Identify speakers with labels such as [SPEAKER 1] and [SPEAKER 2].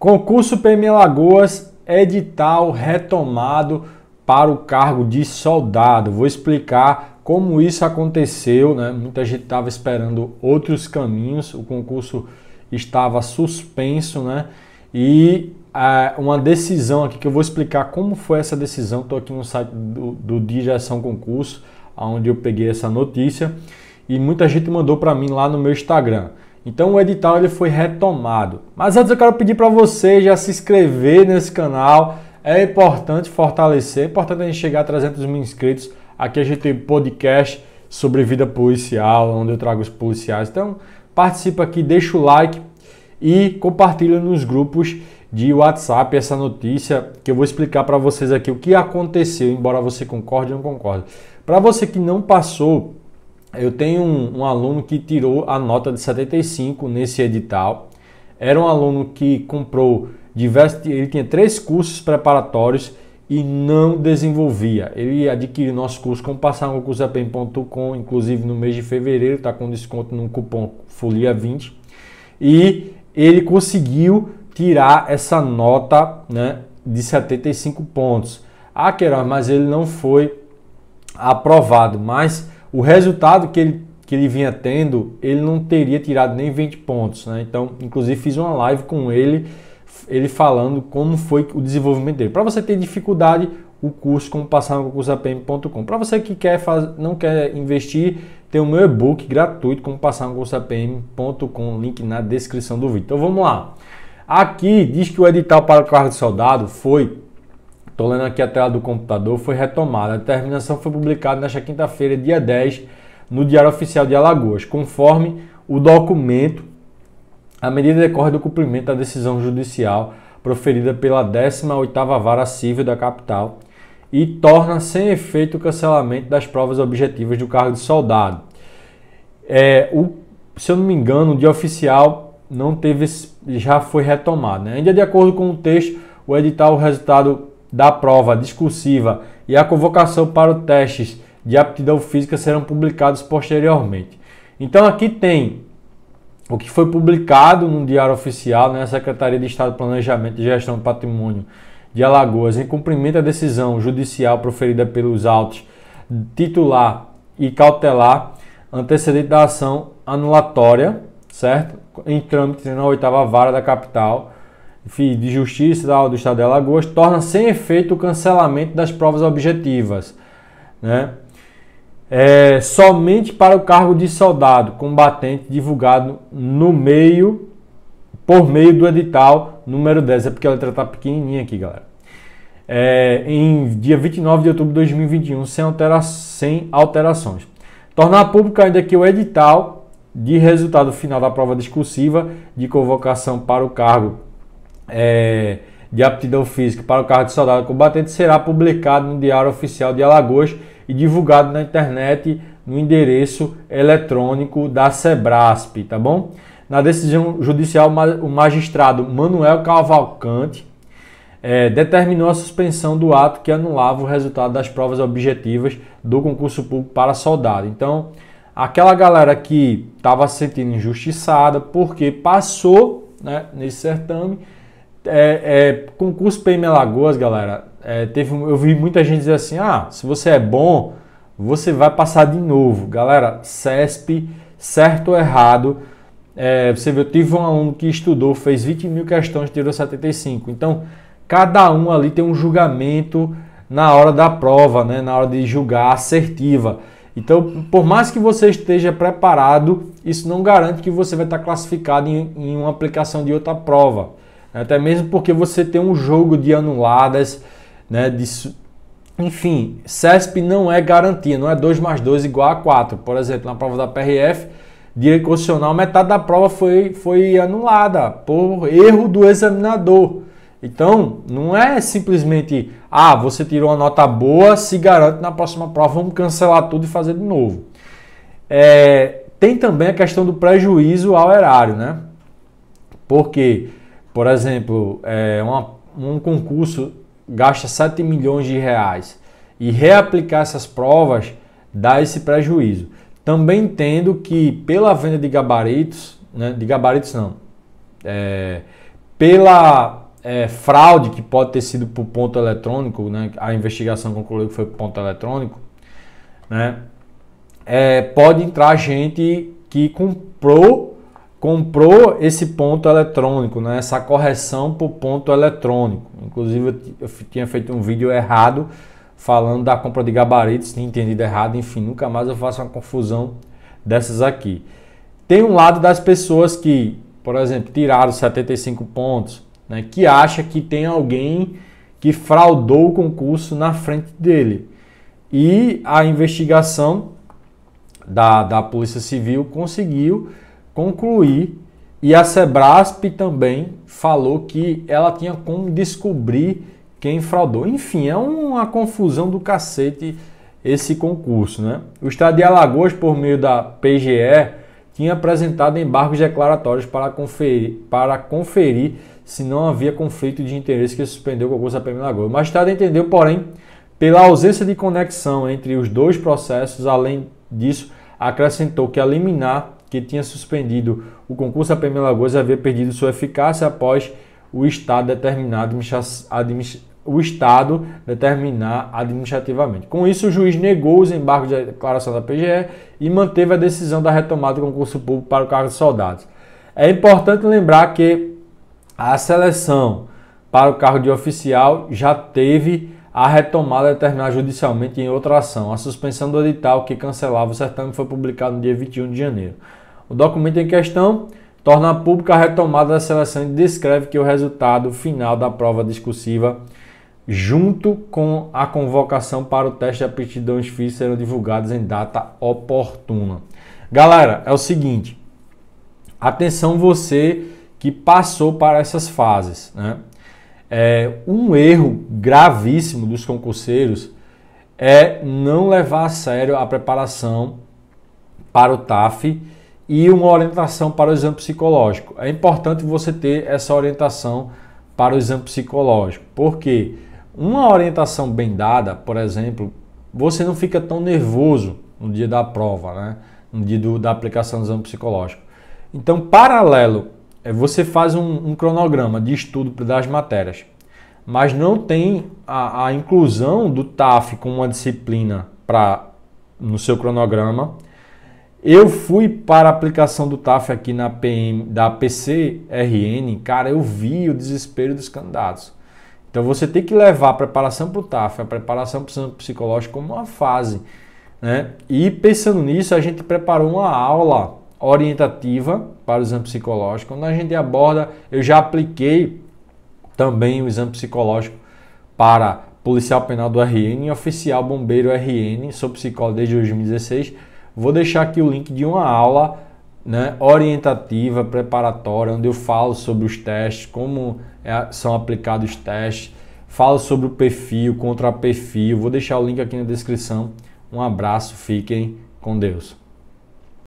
[SPEAKER 1] Concurso PM Lagoas, edital retomado para o cargo de soldado. Vou explicar como isso aconteceu, né? Muita gente estava esperando outros caminhos, o concurso estava suspenso, né? E é, uma decisão aqui que eu vou explicar como foi essa decisão. Estou aqui no site do, do Direção Concurso, onde eu peguei essa notícia e muita gente mandou para mim lá no meu Instagram. Então o edital ele foi retomado. Mas antes eu quero pedir para você já se inscrever nesse canal. É importante fortalecer, é importante a gente chegar a 300 mil inscritos. Aqui a gente tem podcast sobre vida policial, onde eu trago os policiais. Então participa aqui, deixa o like e compartilha nos grupos de WhatsApp essa notícia que eu vou explicar para vocês aqui o que aconteceu, embora você concorde ou não concorde. Para você que não passou eu tenho um, um, aluno que tirou a nota de 75 nesse edital. Era um aluno que comprou diversos, ele tinha três cursos preparatórios e não desenvolvia. Ele adquiriu nosso curso como passar no cursoapem.com, inclusive no mês de fevereiro, está com desconto no cupom Folia20. E ele conseguiu tirar essa nota né, de 75 pontos. Ah, Queiroz, mas ele não foi aprovado, mas o resultado que ele, que ele vinha tendo, ele não teria tirado nem 20 pontos. Né? Então, inclusive, fiz uma live com ele, ele falando como foi o desenvolvimento dele. Para você ter dificuldade, o curso como passar no concurso APM.com. Para você que quer faz, não quer investir, tem o meu e-book gratuito como passar no concurso APM.com, link na descrição do vídeo. Então vamos lá. Aqui diz que o edital para o cargo de soldado foi Estou lendo aqui a tela do computador, foi retomada. A determinação foi publicada nesta quinta-feira, dia 10, no Diário Oficial de Alagoas. Conforme o documento, a medida decorre do cumprimento da decisão judicial proferida pela 18ª Vara Civil da capital e torna sem efeito o cancelamento das provas objetivas do cargo de soldado. É, o, se eu não me engano, o dia oficial não teve, já foi retomado. Né? Ainda de acordo com o texto, o edital, o resultado da prova discursiva e a convocação para os testes de aptidão física serão publicados posteriormente. Então aqui tem o que foi publicado no Diário Oficial, na né, Secretaria de Estado de Planejamento e Gestão do Patrimônio de Alagoas, em cumprimento à decisão judicial proferida pelos autos titular e cautelar, antecedente da ação anulatória, certo? Em trâmite na oitava vara da capital, de Justiça do Estado de Alagoas torna sem efeito o cancelamento das provas objetivas, né? É, somente para o cargo de soldado combatente divulgado no meio por meio do edital número 10, é porque a letra está pequenininha aqui, galera. É, em dia 29 de outubro de 2021, sem, altera sem alterações. Tornar público ainda que o edital de resultado final da prova discursiva de convocação para o cargo é, de aptidão física para o cargo de soldado combatente será publicado no Diário Oficial de Alagoas e divulgado na internet no endereço eletrônico da Sebrasp, tá bom? Na decisão judicial, o magistrado Manuel Cavalcante é, determinou a suspensão do ato que anulava o resultado das provas objetivas do concurso público para soldado. Então, aquela galera que estava se sentindo injustiçada porque passou né, nesse certame é, é, concurso PM Alagoas, galera, é, teve, eu vi muita gente dizer assim, ah, se você é bom, você vai passar de novo. Galera, CESP, certo ou errado, é, você viu, eu tive um aluno que estudou, fez 20 mil questões, tirou 75. Então, cada um ali tem um julgamento na hora da prova, né, na hora de julgar assertiva. Então, por mais que você esteja preparado, isso não garante que você vai estar classificado em, em uma aplicação de outra prova. Até mesmo porque você tem um jogo de anuladas, né? De, enfim, CESP não é garantia, não é 2 mais 2 igual a 4. Por exemplo, na prova da PRF, direito constitucional, metade da prova foi, foi anulada por erro do examinador. Então, não é simplesmente, ah, você tirou uma nota boa, se garante na próxima prova, vamos cancelar tudo e fazer de novo. É, tem também a questão do prejuízo ao erário, né? Porque por exemplo, é, uma, um concurso gasta 7 milhões de reais e reaplicar essas provas dá esse prejuízo. Também entendo que pela venda de gabaritos, né, de gabaritos não, é, pela é, fraude que pode ter sido por ponto eletrônico, né, a investigação concluiu que foi por ponto eletrônico, né, é, pode entrar gente que comprou comprou esse ponto eletrônico, né? essa correção por ponto eletrônico. Inclusive, eu tinha feito um vídeo errado falando da compra de gabaritos, tinha entendido errado, enfim, nunca mais eu faço uma confusão dessas aqui. Tem um lado das pessoas que, por exemplo, tiraram 75 pontos, né, que acha que tem alguém que fraudou o concurso na frente dele. E a investigação da, da Polícia Civil conseguiu concluir e a Sebrasp também falou que ela tinha como descobrir quem fraudou. Enfim, é uma confusão do cacete esse concurso, né? O Estado de Alagoas, por meio da PGE, tinha apresentado embargos declaratórios para conferir, para conferir se não havia conflito de interesse que suspendeu o concurso da PM Alagoas. Mas o Estado entendeu, porém, pela ausência de conexão entre os dois processos, além disso, acrescentou que a liminar que tinha suspendido o concurso da PM Lagoas havia perdido sua eficácia após o Estado determinado o Estado determinar administrativamente. Com isso, o juiz negou os embargos de declaração da PGE e manteve a decisão da retomada do concurso público para o cargo de soldados. É importante lembrar que a seleção para o cargo de oficial já teve a retomada determinada judicialmente em outra ação. A suspensão do edital que cancelava o certame foi publicado no dia 21 de janeiro. O documento em questão torna pública a retomada da seleção e descreve que o resultado final da prova discursiva, junto com a convocação para o teste de aptidões físicas, serão divulgados em data oportuna. Galera, é o seguinte: atenção você que passou para essas fases, né? É, um erro gravíssimo dos concurseiros é não levar a sério a preparação para o TAF e uma orientação para o exame psicológico. É importante você ter essa orientação para o exame psicológico, porque uma orientação bem dada, por exemplo, você não fica tão nervoso no dia da prova, né? no dia do, da aplicação do exame psicológico. Então, paralelo, é, você faz um, um cronograma de estudo das matérias, mas não tem a, a inclusão do TAF como uma disciplina para no seu cronograma eu fui para a aplicação do TAF aqui na PM, da PCRN, cara, eu vi o desespero dos candidatos. Então você tem que levar a preparação para o TAF, a preparação para o psicológico como uma fase. Né? E pensando nisso, a gente preparou uma aula orientativa para o exame psicológico, Quando a gente aborda, eu já apliquei também o exame psicológico para policial penal do RN e oficial bombeiro RN, sou psicólogo desde 2016 Vou deixar aqui o link de uma aula né, orientativa, preparatória, onde eu falo sobre os testes, como é, são aplicados os testes, falo sobre o perfil, contra perfil. Vou deixar o link aqui na descrição. Um abraço, fiquem com Deus.